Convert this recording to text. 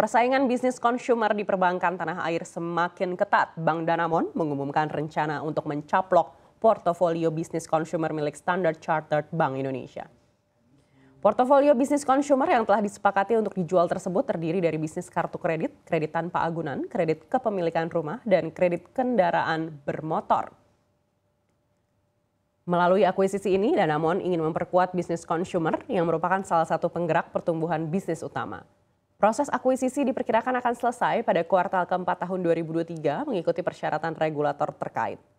Persaingan bisnis consumer di perbankan tanah air semakin ketat. Bank Danamon mengumumkan rencana untuk mencaplok portofolio bisnis consumer milik Standard Chartered Bank Indonesia. Portofolio bisnis consumer yang telah disepakati untuk dijual tersebut terdiri dari bisnis kartu kredit, kredit tanpa agunan, kredit kepemilikan rumah, dan kredit kendaraan bermotor. Melalui akuisisi ini, Danamon ingin memperkuat bisnis consumer yang merupakan salah satu penggerak pertumbuhan bisnis utama. Proses akuisisi diperkirakan akan selesai pada kuartal keempat tahun 2023 mengikuti persyaratan regulator terkait.